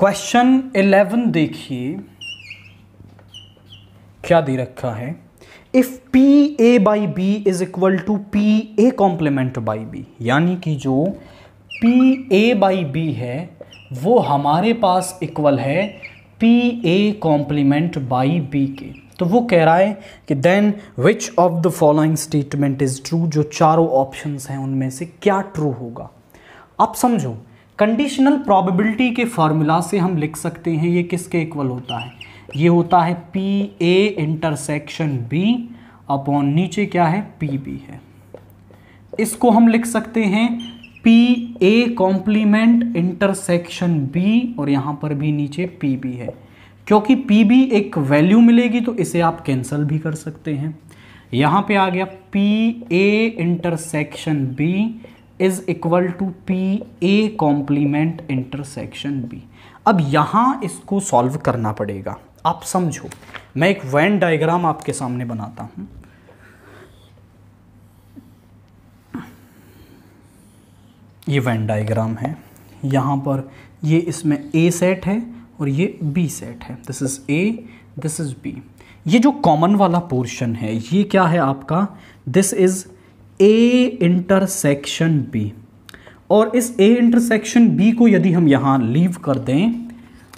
question eleven देखिए क्या दे रखा है if P A by B is equal to P A complement by B यानी कि जो पी ए बाई बी है वो हमारे पास इक्वल है P A complement by B के तो वो कह रहा है कि then which of the following statement is true जो चारों ऑप्शंस हैं उनमें से क्या ट्रू होगा आप समझो कंडीशनल प्रोबेबिलिटी के फार्मूला से हम लिख सकते हैं ये किसके इक्वल होता है ये होता है P A intersection B upon नीचे क्या है पी बी है इसको हम लिख सकते हैं P A complement intersection B और यहाँ पर भी नीचे पी बी है क्योंकि पी बी एक वैल्यू मिलेगी तो इसे आप कैंसिल भी कर सकते हैं यहाँ पे आ गया P A intersection B is equal to P A complement intersection B अब यहाँ इसको सॉल्व करना पड़ेगा आप समझो मैं एक वैन डायग्राम आपके सामने बनाता हूँ ये वैन डायग्राम है यहाँ पर ये इसमें ए सेट है और ये बी सेट है this is A this is B ये जो कॉमन वाला पोर्शन है ये क्या है आपका this is A intersection B और इस ए इंटरसेक्शन बी को यदि हम यहाँ लीव कर दें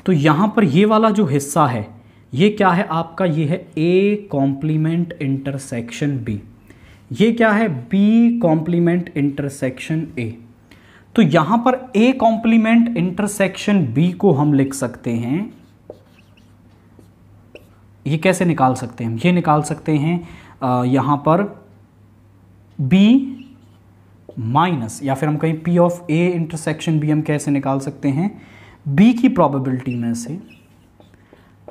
तो यहाँ पर ये वाला जो हिस्सा है ये क्या है आपका ये है ए कॉम्प्लीमेंट इंटरसेक्शन बी ये क्या है बी कॉम्प्लीमेंट इंटरसेक्शन ए तो यहाँ पर ए कॉम्प्लीमेंट इंटरसेक्शन बी को हम लिख सकते हैं ये कैसे निकाल सकते हैं ये निकाल सकते हैं यहाँ पर बी माइनस या फिर हम कहीं P of A intersection B हम कैसे निकाल सकते हैं बी की प्रोबेबिलिटी में से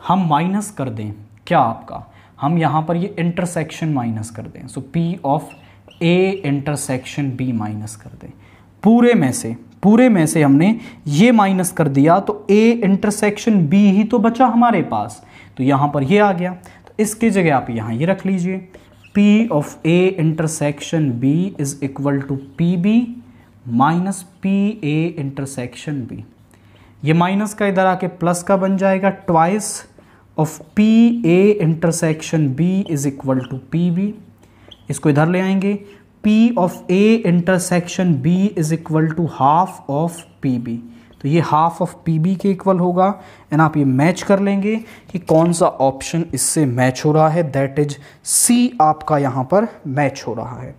हम माइनस कर दें क्या आपका हम यहाँ पर ये इंटरसेक्शन माइनस कर दें so P of A intersection B minus कर दें पूरे में से पूरे में से हमने ये माइनस कर दिया तो ए इंटरसेक्शन बी ही तो बचा हमारे पास तो यहां पर ये आ गया तो इसकी जगह आप यहाँ ये रख लीजिए P of A intersection B is equal to PB minus P A intersection B ये माइनस का इधर आके प्लस का बन जाएगा twice of P A intersection B is equal to P B इसको इधर ले आएंगे P of A intersection B is equal to half of P B तो ये हाफ ऑफ पी के इक्वल होगा एंड आप ये मैच कर लेंगे कि कौन सा ऑप्शन इससे मैच हो रहा है दैट इज सी आपका यहाँ पर मैच हो रहा है